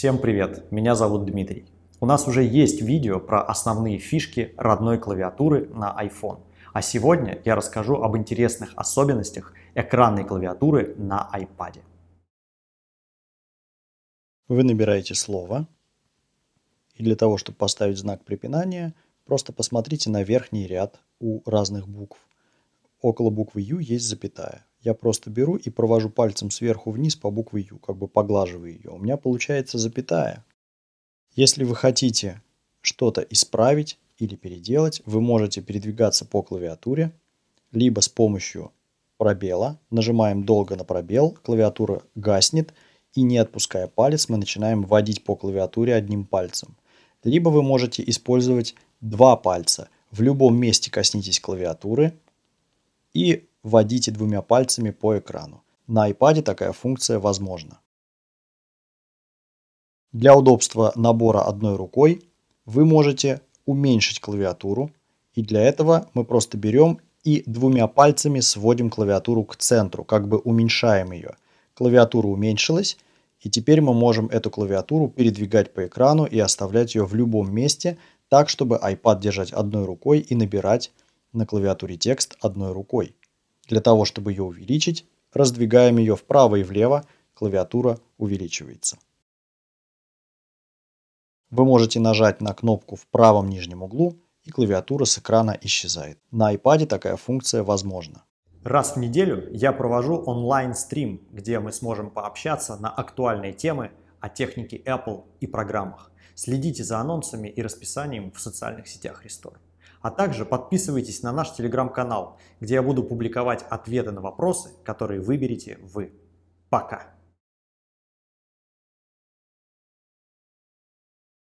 Всем привет, меня зовут Дмитрий. У нас уже есть видео про основные фишки родной клавиатуры на iPhone. А сегодня я расскажу об интересных особенностях экранной клавиатуры на iPad. Вы набираете слово. И для того, чтобы поставить знак препинания, просто посмотрите на верхний ряд у разных букв. Около буквы U есть запятая я просто беру и провожу пальцем сверху вниз по букве U, как бы поглаживаю ее. У меня получается запятая. Если вы хотите что-то исправить или переделать, вы можете передвигаться по клавиатуре, либо с помощью пробела. Нажимаем долго на пробел, клавиатура гаснет, и не отпуская палец, мы начинаем водить по клавиатуре одним пальцем. Либо вы можете использовать два пальца. В любом месте коснитесь клавиатуры и вводите двумя пальцами по экрану. На iPad такая функция возможна. Для удобства набора одной рукой вы можете уменьшить клавиатуру. И для этого мы просто берем и двумя пальцами сводим клавиатуру к центру, как бы уменьшаем ее. Клавиатура уменьшилась, и теперь мы можем эту клавиатуру передвигать по экрану и оставлять ее в любом месте, так чтобы iPad держать одной рукой и набирать на клавиатуре текст одной рукой. Для того, чтобы ее увеличить, раздвигаем ее вправо и влево, клавиатура увеличивается. Вы можете нажать на кнопку в правом нижнем углу, и клавиатура с экрана исчезает. На iPad такая функция возможна. Раз в неделю я провожу онлайн-стрим, где мы сможем пообщаться на актуальные темы о технике Apple и программах. Следите за анонсами и расписанием в социальных сетях Restore. А также подписывайтесь на наш телеграм-канал, где я буду публиковать ответы на вопросы, которые выберете вы. Пока!